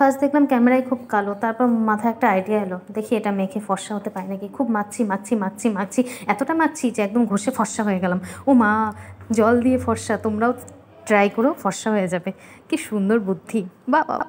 first দেখলাম ক্যামেরায় খুব কালো তারপর মাথায় একটা আইডিয়া এলো দেখি এটা মেখে ফর্সা হতে পারে নাকি খুব মাছি মাছি মাছি মাছি এতটা মাছি যে একদম ঘষে ফর্সা হয়ে গেলাম ও মা জল দিয়ে ফর্সা তোমরাও ট্রাই করো ফর্সা হয়ে যাবে কি সুন্দর বুদ্ধি বা